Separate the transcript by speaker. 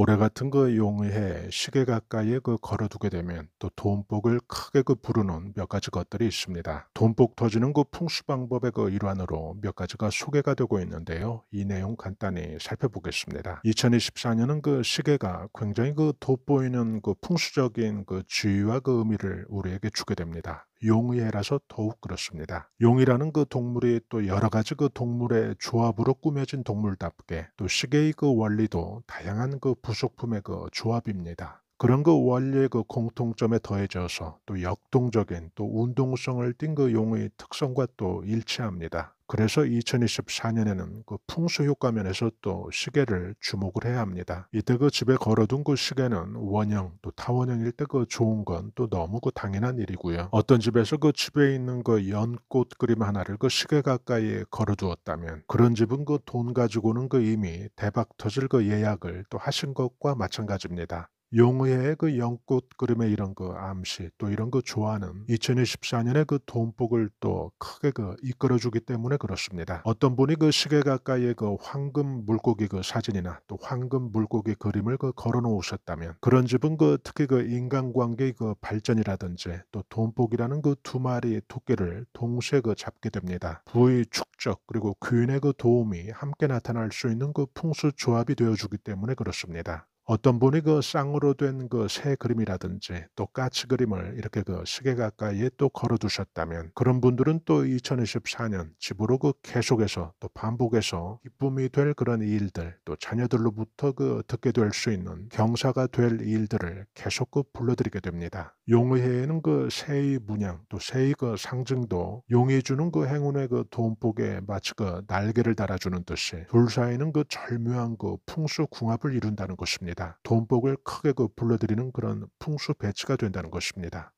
Speaker 1: 올해 같은 그 용해 의 시계 가까이에 그 걸어두게 되면 또 돈복을 크게 그 부르는 몇 가지 것들이 있습니다. 돈복 터지는 그 풍수 방법의 그 일환으로 몇 가지가 소개가 되고 있는데요. 이 내용 간단히 살펴보겠습니다. 2024년은 그 시계가 굉장히 그 돋보이는 그 풍수적인 그 주의와 그 의미를 우리에게 주게 됩니다. 용의해라서 더욱 그렇습니다. 용이라는 그 동물이 또 여러 가지 그 동물의 조합으로 꾸며진 동물답게 또 시계의 그 원리도 다양한 그 부속품의 그 조합입니다. 그런 그 원리의 그 공통점에 더해져서 또 역동적인 또 운동성을 띈 그 용의 특성과 또 일치합니다. 그래서 2024년에는 그 풍수 효과 면에서 또 시계를 주목을 해야 합니다. 이때 그 집에 걸어둔 그 시계는 원형 또 타원형일 때 그 좋은 건 또 너무 그 당연한 일이고요. 어떤 집에서 그 집에 있는 그 연꽃 그림 하나를 그 시계 가까이에 걸어두었다면 그런 집은 그 돈 가지고는 그 이미 대박 터질 그 예약을 또 하신 것과 마찬가지입니다. 용의 의그 연꽃 그림의 이런 그 암시 또 이런 그 좋아하는 2024년에 그 돈복을 또 크게 그 이끌어주기 때문에 그렇습니다. 어떤 분이 그 시계 가까이에 그 황금 물고기 그 사진이나 또 황금 물고기 그림을 그 걸어놓으셨다면 그런 집은 그 특히 그 인간관계 그 발전이라든지 또 돈복이라는 그 두 마리의 토끼를 동시에 그 잡게 됩니다. 부의 축적 그리고 귀인의 그 도움이 함께 나타날 수 있는 그 풍수 조합이 되어주기 때문에 그렇습니다. 어떤 분이 그 쌍으로 된 그 새 그림이라든지 또 까치 그림을 이렇게 그 시계 가까이에 또 걸어두셨다면 그런 분들은 또 2024년 집으로 그 계속해서 또 반복해서 기쁨이 될 그런 일들 또 자녀들로부터 그 듣게 될 수 있는 경사가 될 일들을 계속 그 불러드리게 됩니다. 용의해에는 그 새의 문양 또 새의 그 상징도 용이 주는 그 행운의 그 돈복에 마치 그 날개를 달아주는 듯이 둘 사이는 그 절묘한 그 풍수 궁합을 이룬다는 것입니다. 돈복을 크게 그 불러들이는 그런 풍수 배치가 된다는 것입니다.